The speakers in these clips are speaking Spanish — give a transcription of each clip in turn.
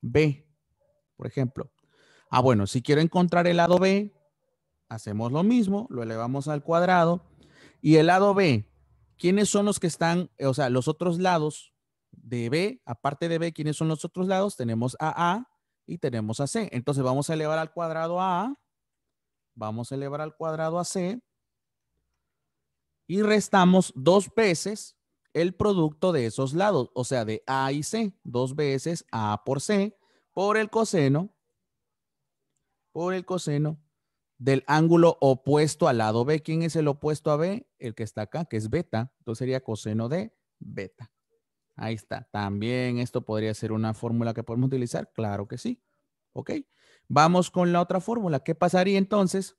B, por ejemplo. Ah, bueno, si quiero encontrar el lado B, hacemos lo mismo, lo elevamos al cuadrado. Y el lado B, ¿quiénes son los que están, eh, o sea, los otros lados de B, aparte de B, ¿quiénes son los otros lados? Tenemos a A y tenemos a C. Entonces vamos a elevar al cuadrado a A, vamos a elevar al cuadrado a C y restamos dos veces el producto de esos lados, o sea, de A y C, dos veces A por C, por el coseno, por el coseno del ángulo opuesto al lado B. ¿Quién es el opuesto a B? El que está acá, que es beta. Entonces sería coseno de beta. Ahí está. También esto podría ser una fórmula que podemos utilizar. Claro que sí. ¿Ok? Vamos con la otra fórmula. ¿Qué pasaría entonces?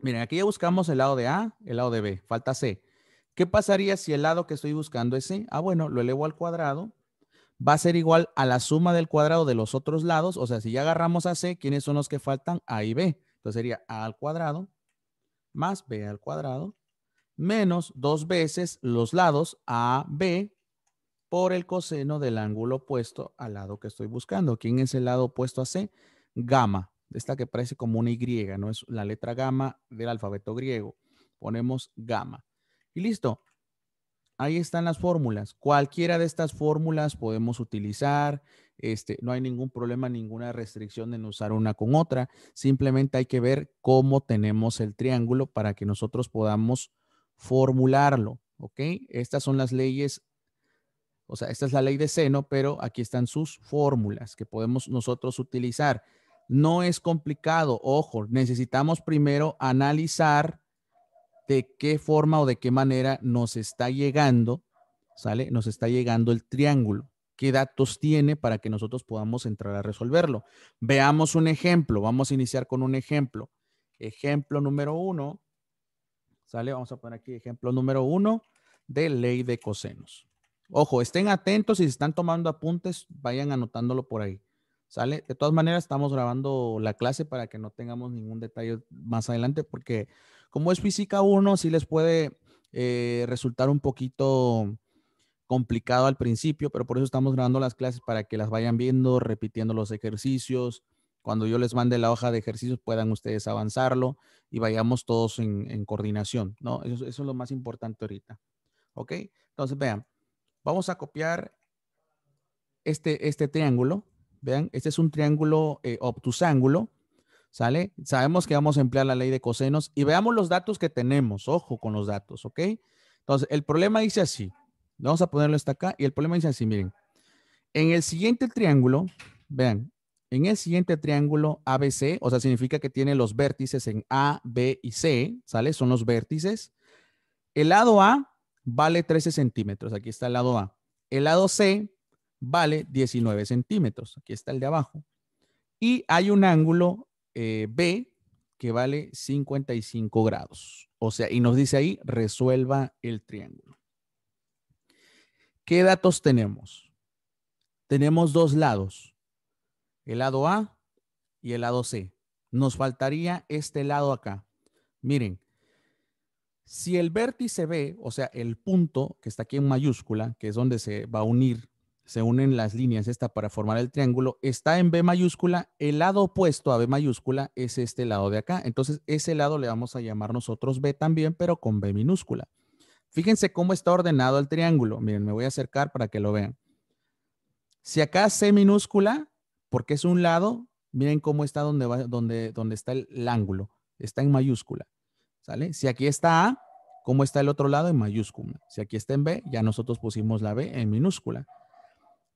Miren, aquí ya buscamos el lado de A, el lado de B. Falta C. ¿Qué pasaría si el lado que estoy buscando es C? Ah, bueno, lo elevo al cuadrado. Va a ser igual a la suma del cuadrado de los otros lados. O sea, si ya agarramos a C, ¿quiénes son los que faltan? A y B. Entonces sería A al cuadrado más B al cuadrado menos dos veces los lados A, B por el coseno del ángulo opuesto al lado que estoy buscando. ¿Quién es el lado opuesto a C? Gamma, esta que parece como una Y, ¿no? Es la letra gamma del alfabeto griego. Ponemos gamma. Y listo. Ahí están las fórmulas. Cualquiera de estas fórmulas podemos utilizar. Este, no hay ningún problema, ninguna restricción en usar una con otra. Simplemente hay que ver cómo tenemos el triángulo para que nosotros podamos formularlo. ¿Ok? Estas son las leyes o sea, esta es la ley de seno, pero aquí están sus fórmulas que podemos nosotros utilizar. No es complicado, ojo, necesitamos primero analizar de qué forma o de qué manera nos está llegando, ¿sale? Nos está llegando el triángulo. ¿Qué datos tiene para que nosotros podamos entrar a resolverlo? Veamos un ejemplo. Vamos a iniciar con un ejemplo. Ejemplo número uno. ¿Sale? Vamos a poner aquí ejemplo número uno de ley de cosenos. Ojo, estén atentos. Si están tomando apuntes, vayan anotándolo por ahí. ¿Sale? De todas maneras, estamos grabando la clase para que no tengamos ningún detalle más adelante porque como es física 1, sí les puede eh, resultar un poquito complicado al principio, pero por eso estamos grabando las clases para que las vayan viendo, repitiendo los ejercicios. Cuando yo les mande la hoja de ejercicios puedan ustedes avanzarlo y vayamos todos en, coordinación, ¿no? Eso, es lo más importante ahorita, ¿ok? Entonces, vean, vamos a copiar este, este triángulo, vean, este es un triángulo eh, obtusángulo ¿sale? Sabemos que vamos a emplear la ley de cosenos y veamos los datos que tenemos, ojo con los datos, ¿ok? Entonces, el problema dice así, vamos a ponerlo hasta acá y el problema dice así, miren, en el siguiente triángulo, vean, en el siguiente triángulo ABC, o sea, significa que tiene los vértices en A, B y C, ¿sale? Son los vértices. El lado A vale 13 centímetros, aquí está el lado A. El lado C vale 19 centímetros, aquí está el de abajo. Y hay un ángulo eh, B, que vale 55 grados. O sea, y nos dice ahí, resuelva el triángulo. ¿Qué datos tenemos? Tenemos dos lados, el lado A y el lado C. Nos faltaría este lado acá. Miren, si el vértice B, o sea, el punto que está aquí en mayúscula, que es donde se va a unir se unen las líneas esta para formar el triángulo, está en B mayúscula, el lado opuesto a B mayúscula es este lado de acá. Entonces, ese lado le vamos a llamar nosotros B también, pero con B minúscula. Fíjense cómo está ordenado el triángulo. Miren, me voy a acercar para que lo vean. Si acá C minúscula, porque es un lado, miren cómo está donde, va, donde, está el, ángulo. Está en mayúscula. ¿Sale? Si aquí está A, ¿cómo está el otro lado? En mayúscula. Si aquí está en B, ya nosotros pusimos la B en minúscula.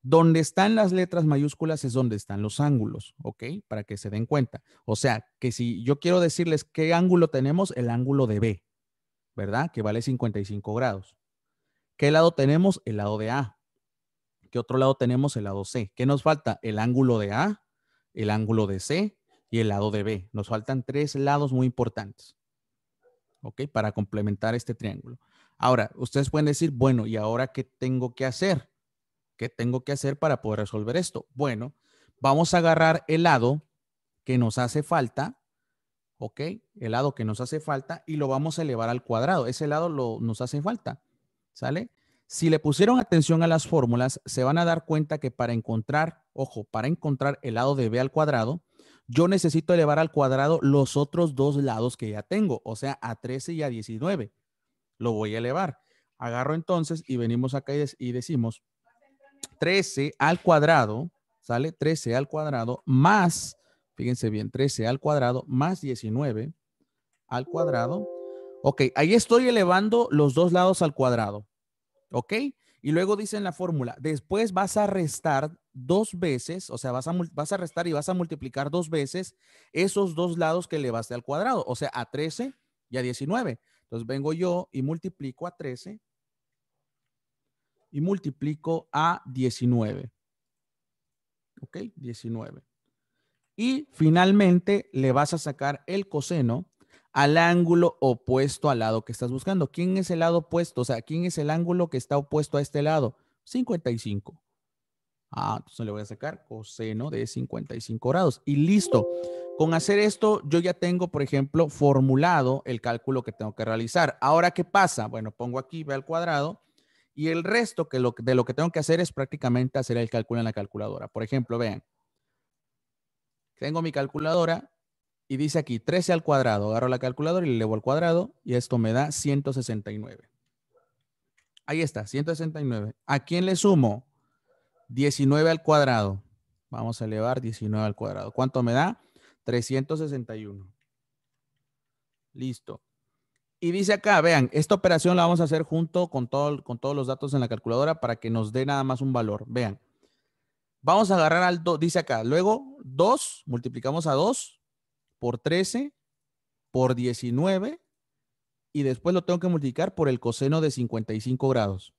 Donde están las letras mayúsculas es donde están los ángulos, ¿ok? Para que se den cuenta. O sea, que si yo quiero decirles qué ángulo tenemos, el ángulo de B, ¿verdad? Que vale 55 grados. ¿Qué lado tenemos? El lado de A. ¿Qué otro lado tenemos? El lado C. ¿Qué nos falta? El ángulo de A, el ángulo de C y el lado de B. Nos faltan tres lados muy importantes. ¿Ok? Para complementar este triángulo. Ahora, ustedes pueden decir, bueno, ¿y ahora qué tengo que hacer? tengo que hacer para poder resolver esto? Bueno, vamos a agarrar el lado que nos hace falta, ¿ok? El lado que nos hace falta y lo vamos a elevar al cuadrado. Ese lado lo, nos hace falta, ¿sale? Si le pusieron atención a las fórmulas, se van a dar cuenta que para encontrar, ojo, para encontrar el lado de b al cuadrado, yo necesito elevar al cuadrado los otros dos lados que ya tengo, o sea, a 13 y a 19. Lo voy a elevar. Agarro entonces y venimos acá y decimos 13 al cuadrado, ¿sale? 13 al cuadrado más, fíjense bien, 13 al cuadrado más 19 al cuadrado. Ok, ahí estoy elevando los dos lados al cuadrado. ¿Ok? Y luego dice en la fórmula, después vas a restar dos veces, o sea, vas a, vas a restar y vas a multiplicar dos veces esos dos lados que elevaste al cuadrado, o sea, a 13 y a 19. Entonces vengo yo y multiplico a 13 y multiplico a 19. ¿Ok? 19. Y finalmente le vas a sacar el coseno al ángulo opuesto al lado que estás buscando. ¿Quién es el lado opuesto? O sea, ¿quién es el ángulo que está opuesto a este lado? 55. Ah, entonces le voy a sacar coseno de 55 grados. Y listo. Con hacer esto, yo ya tengo, por ejemplo, formulado el cálculo que tengo que realizar. Ahora, ¿qué pasa? Bueno, pongo aquí, ve al cuadrado y el resto que de lo que tengo que hacer es prácticamente hacer el cálculo en la calculadora. Por ejemplo, vean, tengo mi calculadora y dice aquí 13 al cuadrado. Agarro la calculadora y le elevo al cuadrado y esto me da 169. Ahí está, 169. ¿A quién le sumo? 19 al cuadrado. Vamos a elevar 19 al cuadrado. ¿Cuánto me da? 361. Listo. Y dice acá, vean, esta operación la vamos a hacer junto con, con todos los datos en la calculadora para que nos dé nada más un valor. Vean, vamos a agarrar al 2, dice acá, luego 2, multiplicamos a 2 por 13, por 19, y después lo tengo que multiplicar por el coseno de 55 grados.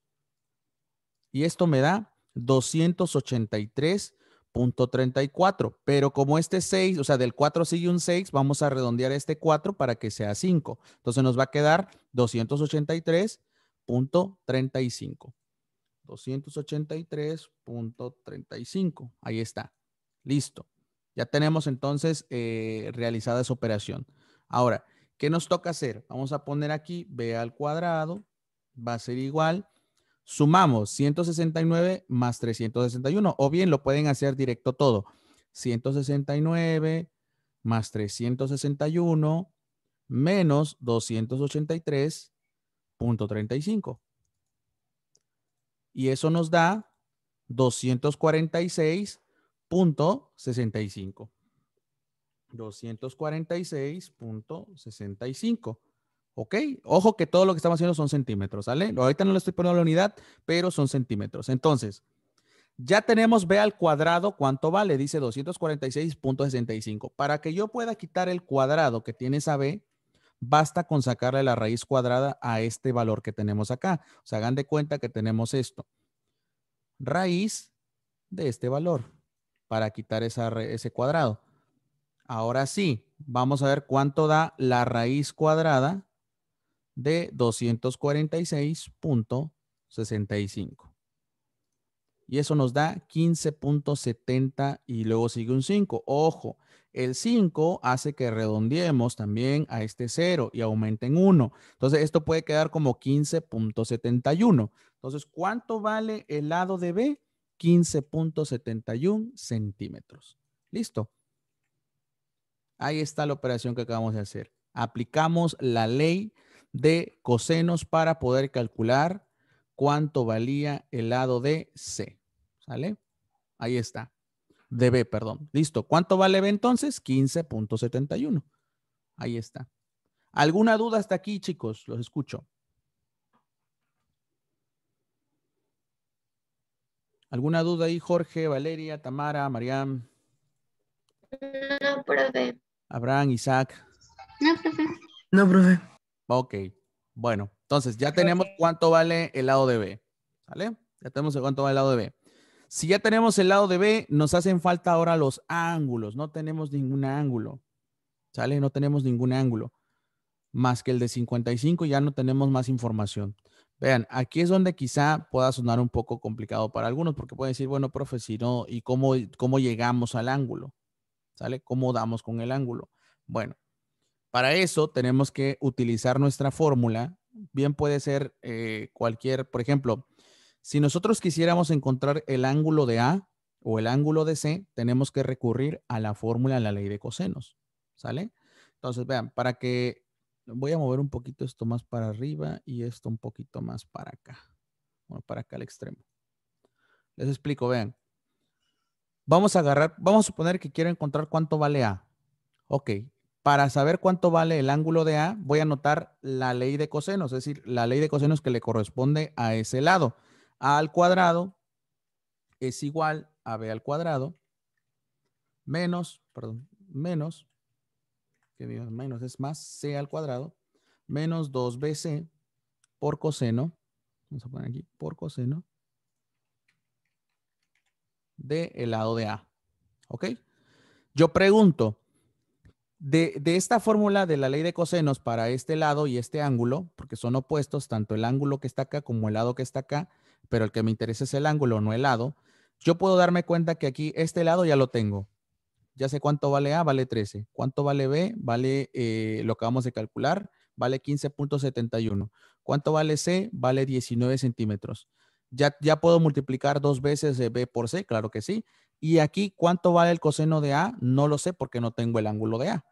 Y esto me da 283 .34, pero como este 6, o sea, del 4 sigue un 6, vamos a redondear este 4 para que sea 5. Entonces nos va a quedar 283.35. 283.35. Ahí está. Listo. Ya tenemos entonces eh, realizada esa operación. Ahora, ¿qué nos toca hacer? Vamos a poner aquí B al cuadrado, va a ser igual Sumamos 169 más 361, o bien lo pueden hacer directo todo. 169 más 361 menos 283.35. Y eso nos da 246.65. 246.65. ¿Ok? Ojo que todo lo que estamos haciendo son centímetros, ¿sale? Ahorita no le estoy poniendo la unidad, pero son centímetros. Entonces, ya tenemos B al cuadrado, ¿cuánto vale? Dice 246.65. Para que yo pueda quitar el cuadrado que tiene esa B, basta con sacarle la raíz cuadrada a este valor que tenemos acá. O sea, hagan de cuenta que tenemos esto. Raíz de este valor para quitar ese cuadrado. Ahora sí, vamos a ver cuánto da la raíz cuadrada de 246.65. Y eso nos da 15.70 y luego sigue un 5. Ojo, el 5 hace que redondeemos también a este 0 y aumenten 1. Entonces, esto puede quedar como 15.71. Entonces, ¿cuánto vale el lado de B? 15.71 centímetros. Listo. Ahí está la operación que acabamos de hacer. Aplicamos la ley de cosenos para poder calcular cuánto valía el lado de C. ¿Sale? Ahí está. De B, perdón. Listo. ¿Cuánto vale B entonces? 15.71. Ahí está. ¿Alguna duda hasta aquí, chicos? Los escucho. ¿Alguna duda ahí, Jorge, Valeria, Tamara, Mariam? No, profe. Abraham, Isaac. No, profe. No, profe. Ok, bueno, entonces ya tenemos cuánto vale el lado de B, ¿sale? Ya tenemos cuánto vale el lado de B. Si ya tenemos el lado de B, nos hacen falta ahora los ángulos. No tenemos ningún ángulo, ¿sale? No tenemos ningún ángulo. Más que el de 55 ya no tenemos más información. Vean, aquí es donde quizá pueda sonar un poco complicado para algunos porque pueden decir, bueno, profe, no, ¿y cómo, cómo llegamos al ángulo? ¿Sale? ¿Cómo damos con el ángulo? Bueno, para eso tenemos que utilizar nuestra fórmula. Bien puede ser eh, cualquier, por ejemplo, si nosotros quisiéramos encontrar el ángulo de A o el ángulo de C, tenemos que recurrir a la fórmula de la ley de cosenos. ¿Sale? Entonces, vean, para que voy a mover un poquito esto más para arriba y esto un poquito más para acá. Bueno, para acá al extremo. Les explico, vean. Vamos a agarrar, vamos a suponer que quiero encontrar cuánto vale A. Ok, para saber cuánto vale el ángulo de A, voy a anotar la ley de cosenos, es decir, la ley de cosenos que le corresponde a ese lado. A al cuadrado es igual a B al cuadrado menos, perdón, menos, menos es más, C al cuadrado, menos 2BC por coseno, vamos a poner aquí, por coseno, del el lado de A. ¿Ok? Yo pregunto, de, esta fórmula de la ley de cosenos para este lado y este ángulo, porque son opuestos tanto el ángulo que está acá como el lado que está acá, pero el que me interesa es el ángulo, no el lado, yo puedo darme cuenta que aquí este lado ya lo tengo. Ya sé cuánto vale A, vale 13. ¿Cuánto vale B? Vale eh, lo que acabamos de calcular, vale 15.71. ¿Cuánto vale C? Vale 19 centímetros. Ya, ya puedo multiplicar dos veces B por C, claro que sí. Y aquí, ¿cuánto vale el coseno de A? No lo sé porque no tengo el ángulo de A.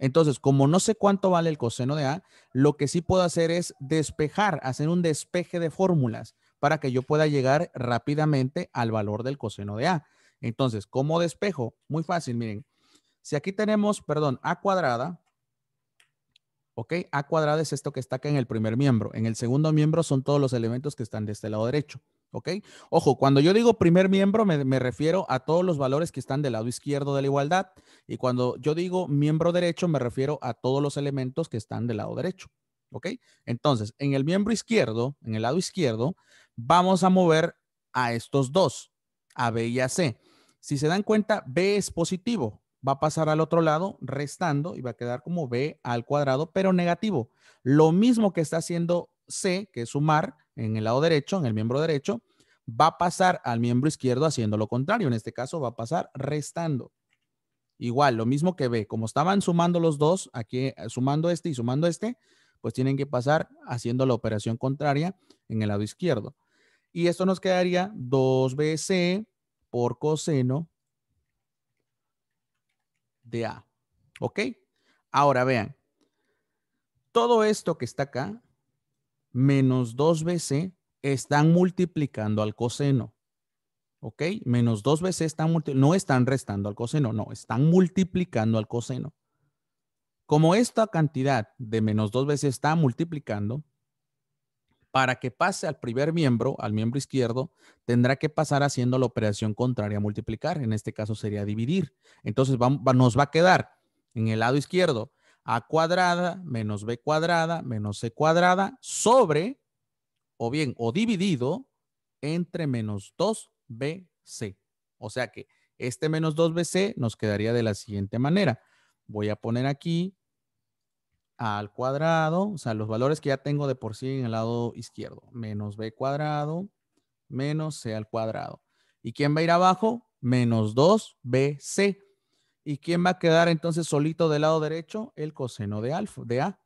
Entonces, como no sé cuánto vale el coseno de A, lo que sí puedo hacer es despejar, hacer un despeje de fórmulas para que yo pueda llegar rápidamente al valor del coseno de A. Entonces, ¿cómo despejo? Muy fácil, miren. Si aquí tenemos, perdón, A cuadrada, ¿ok? A cuadrada es esto que está acá en el primer miembro. En el segundo miembro son todos los elementos que están de este lado derecho. ¿ok? Ojo, cuando yo digo primer miembro, me, refiero a todos los valores que están del lado izquierdo de la igualdad. Y cuando yo digo miembro derecho, me refiero a todos los elementos que están del lado derecho, ¿ok? Entonces, en el miembro izquierdo, en el lado izquierdo, vamos a mover a estos dos, a B y a C. Si se dan cuenta, B es positivo, va a pasar al otro lado restando y va a quedar como B al cuadrado, pero negativo. Lo mismo que está haciendo C, que es sumar en el lado derecho, en el miembro derecho, va a pasar al miembro izquierdo haciendo lo contrario. En este caso va a pasar restando. Igual, lo mismo que B, como estaban sumando los dos, aquí eh, sumando este y sumando este, pues tienen que pasar haciendo la operación contraria en el lado izquierdo. Y esto nos quedaría 2BC por coseno de A. ¿Ok? Ahora vean, todo esto que está acá menos 2bc están multiplicando al coseno. ¿Ok? Menos 2bc están no están restando al coseno, no, están multiplicando al coseno. Como esta cantidad de menos 2 veces está multiplicando, para que pase al primer miembro, al miembro izquierdo, tendrá que pasar haciendo la operación contraria a multiplicar. En este caso sería dividir. Entonces nos va a quedar en el lado izquierdo a cuadrada menos b cuadrada menos c cuadrada sobre, o bien, o dividido entre menos 2bc. O sea que este menos 2bc nos quedaría de la siguiente manera. Voy a poner aquí al cuadrado, o sea, los valores que ya tengo de por sí en el lado izquierdo. Menos b cuadrado menos c al cuadrado. ¿Y quién va a ir abajo? Menos 2bc. ¿Y quién va a quedar entonces solito del lado derecho? El coseno de alfa, de A.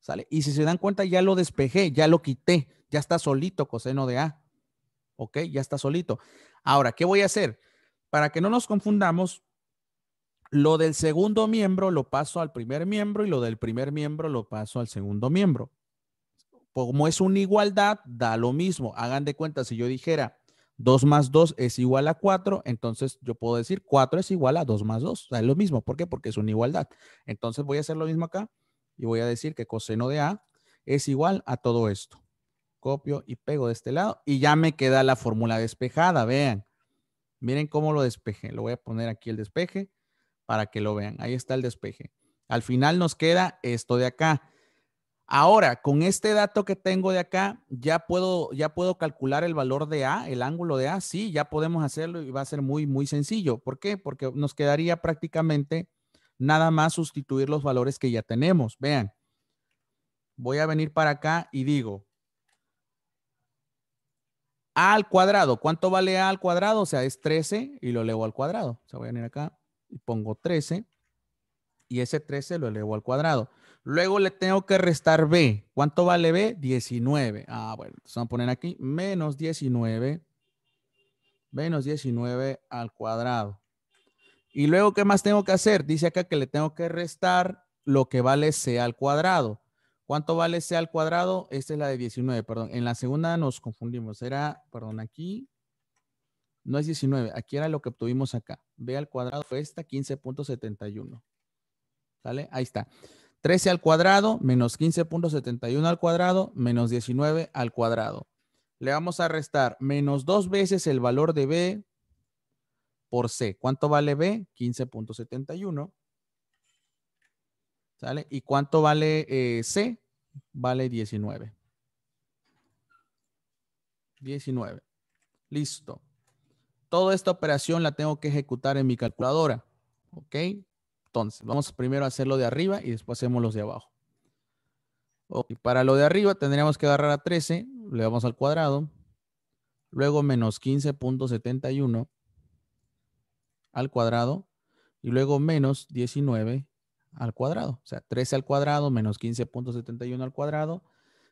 ¿Sale? Y si se dan cuenta, ya lo despejé, ya lo quité, ya está solito coseno de A. ¿Ok? Ya está solito. Ahora, ¿qué voy a hacer? Para que no nos confundamos, lo del segundo miembro lo paso al primer miembro y lo del primer miembro lo paso al segundo miembro. Como es una igualdad, da lo mismo. Hagan de cuenta, si yo dijera 2 más 2 es igual a 4, entonces yo puedo decir 4 es igual a 2 más 2. es lo mismo. ¿Por qué? Porque es una igualdad. Entonces voy a hacer lo mismo acá y voy a decir que coseno de A es igual a todo esto. Copio y pego de este lado y ya me queda la fórmula despejada. Vean. Miren cómo lo despeje. Lo voy a poner aquí el despeje para que lo vean. Ahí está el despeje. Al final nos queda esto de acá. Ahora, con este dato que tengo de acá, ya puedo, ya puedo calcular el valor de A, el ángulo de A. Sí, ya podemos hacerlo y va a ser muy, muy sencillo. ¿Por qué? Porque nos quedaría prácticamente nada más sustituir los valores que ya tenemos. Vean, voy a venir para acá y digo A al cuadrado. ¿Cuánto vale A al cuadrado? O sea, es 13 y lo elevo al cuadrado. O sea, voy a venir acá y pongo 13 y ese 13 lo elevo al cuadrado. Luego le tengo que restar B. ¿Cuánto vale B? 19. Ah, bueno, Se van a poner aquí menos 19. Menos 19 al cuadrado. Y luego, ¿qué más tengo que hacer? Dice acá que le tengo que restar lo que vale C al cuadrado. ¿Cuánto vale C al cuadrado? Esta es la de 19, perdón. En la segunda nos confundimos. Era, perdón, aquí no es 19. Aquí era lo que obtuvimos acá. B al cuadrado fue esta, 15.71. ¿Sale? Ahí está. 13 al cuadrado menos 15.71 al cuadrado menos 19 al cuadrado. Le vamos a restar menos dos veces el valor de B por C. ¿Cuánto vale B? 15.71. ¿Sale? ¿Y cuánto vale eh, C? Vale 19. 19. Listo. Toda esta operación la tengo que ejecutar en mi calculadora. ¿Ok? entonces. Vamos primero a hacer lo de arriba y después hacemos los de abajo. Okay, para lo de arriba tendríamos que agarrar a 13, le damos al cuadrado, luego menos 15.71 al cuadrado y luego menos 19 al cuadrado. O sea, 13 al cuadrado menos 15.71 al cuadrado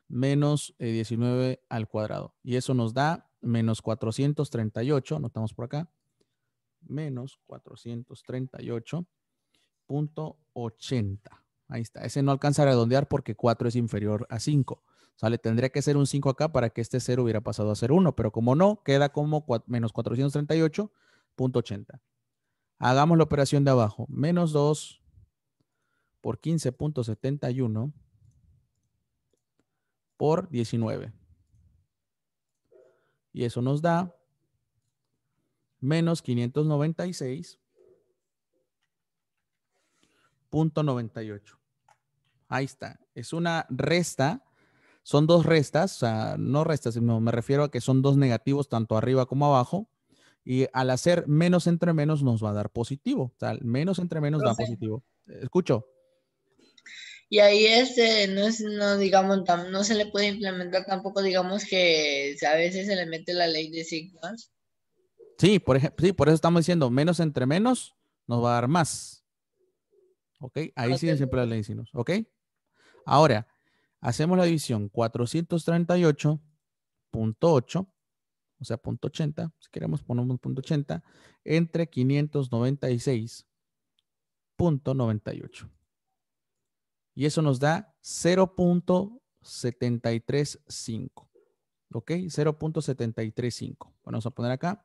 menos 19 eh, al cuadrado. Y eso nos da menos 438, notamos por acá, menos 438 .80. Ahí está. Ese no alcanza a redondear porque 4 es inferior a 5. O sea, le tendría que ser un 5 acá para que este 0 hubiera pasado a ser 1, pero como no, queda como menos 438.80. Hagamos la operación de abajo. Menos 2 por 15.71 por 19. Y eso nos da menos 596 .98 Ahí está. Es una resta. Son dos restas, o sea, no restas, sino me refiero a que son dos negativos tanto arriba como abajo. Y al hacer menos entre menos nos va a dar positivo. O sea, menos entre menos da positivo. Escucho. Y ahí este, no es, no digamos, no se le puede implementar tampoco, digamos que a veces se le mete la ley de signos Sí, por ejemplo, sí, por eso estamos diciendo menos entre menos nos va a dar más. ¿Ok? Ahí siguen siempre las lencinos. ¿Ok? Ahora, hacemos la división 438.8, o sea, punto .80, si queremos ponemos punto .80, entre 596.98. Y eso nos da 0.735. ¿Ok? 0.735. Vamos a poner acá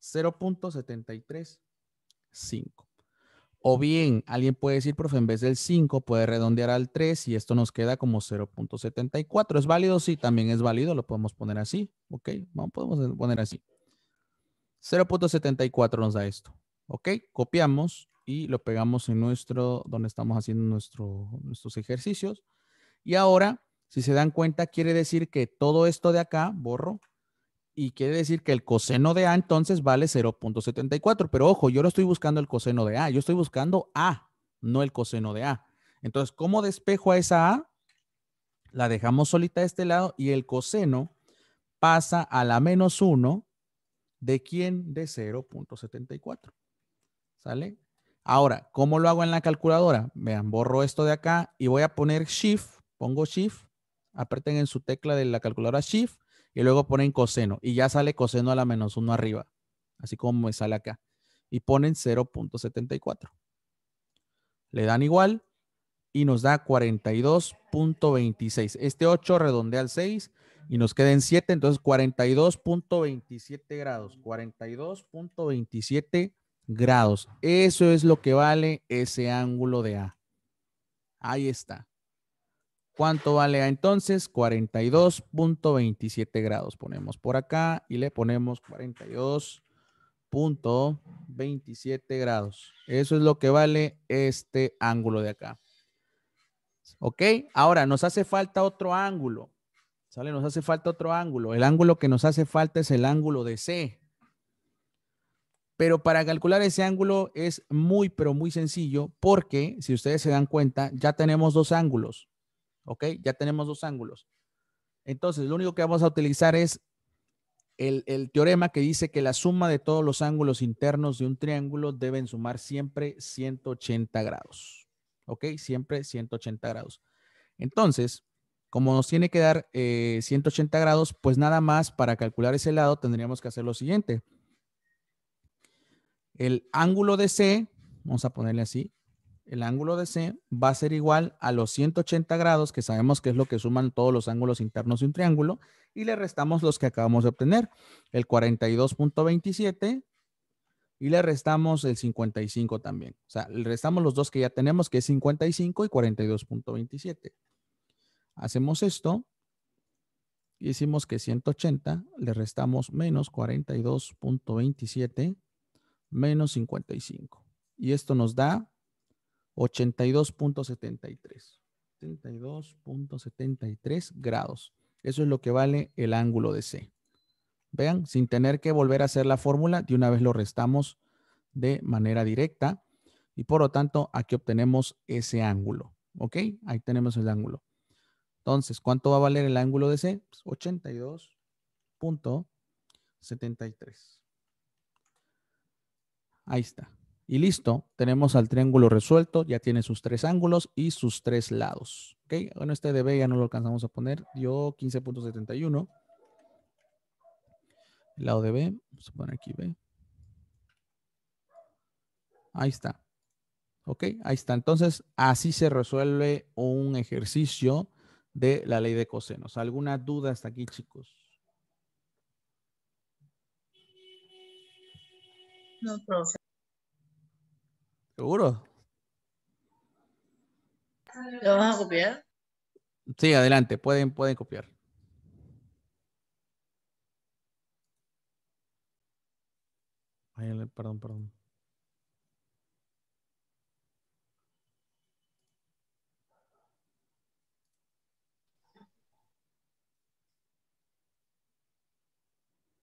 0.735. O bien, alguien puede decir, profe, en vez del 5 puede redondear al 3 y esto nos queda como 0.74. ¿Es válido? Sí, también es válido, lo podemos poner así. Ok, vamos, podemos poner así. 0.74 nos da esto. Ok, copiamos y lo pegamos en nuestro, donde estamos haciendo nuestro, nuestros ejercicios. Y ahora, si se dan cuenta, quiere decir que todo esto de acá, borro, y quiere decir que el coseno de A entonces vale 0.74. Pero ojo, yo no estoy buscando el coseno de A, yo estoy buscando A, no el coseno de A. Entonces, ¿cómo despejo a esa A? La dejamos solita a este lado y el coseno pasa a la menos 1 de quién? De 0.74. ¿Sale? Ahora, ¿cómo lo hago en la calculadora? Vean, borro esto de acá y voy a poner Shift, pongo Shift, apreten en su tecla de la calculadora Shift y luego ponen coseno y ya sale coseno a la menos 1 arriba, así como me sale acá. Y ponen 0.74. Le dan igual y nos da 42.26. Este 8 redondea al 6 y nos queda en 7, entonces 42.27 grados. 42.27 grados. Eso es lo que vale ese ángulo de A. Ahí está. ¿Cuánto vale ah, entonces? 42.27 grados. Ponemos por acá y le ponemos 42.27 grados. Eso es lo que vale este ángulo de acá. ¿Ok? Ahora nos hace falta otro ángulo. ¿Sale? Nos hace falta otro ángulo. El ángulo que nos hace falta es el ángulo de C. Pero para calcular ese ángulo es muy, pero muy sencillo porque, si ustedes se dan cuenta, ya tenemos dos ángulos. ¿ok? Ya tenemos dos ángulos. Entonces, lo único que vamos a utilizar es el, teorema que dice que la suma de todos los ángulos internos de un triángulo deben sumar siempre 180 grados, ¿ok? Siempre 180 grados. Entonces, como nos tiene que dar 180 eh, grados, pues nada más para calcular ese lado tendríamos que hacer lo siguiente. El ángulo de C, vamos a ponerle así, el ángulo de C va a ser igual a los 180 grados, que sabemos que es lo que suman todos los ángulos internos de un triángulo, y le restamos los que acabamos de obtener, el 42.27 y le restamos el 55 también. O sea, le restamos los dos que ya tenemos, que es 55 y 42.27. Hacemos esto y decimos que 180 le restamos menos 42.27 menos 55. Y esto nos da 82.73. 82.73 grados. Eso es lo que vale el ángulo de C. Vean, sin tener que volver a hacer la fórmula, de una vez lo restamos de manera directa. Y por lo tanto, aquí obtenemos ese ángulo. ¿Ok? Ahí tenemos el ángulo. Entonces, ¿cuánto va a valer el ángulo de C? 82.73. Pues, Ahí está. Y listo, tenemos al triángulo resuelto, ya tiene sus tres ángulos y sus tres lados. ¿Ok? Bueno, este de B ya no lo alcanzamos a poner, dio 15.71. El lado de B, vamos a poner aquí B. Ahí está. ¿Ok? Ahí está. Entonces, así se resuelve un ejercicio de la ley de cosenos. ¿Alguna duda hasta aquí, chicos? No, profe. ¿Seguro? ¿Lo vamos a copiar? Sí, adelante, pueden, pueden copiar. perdón, perdón.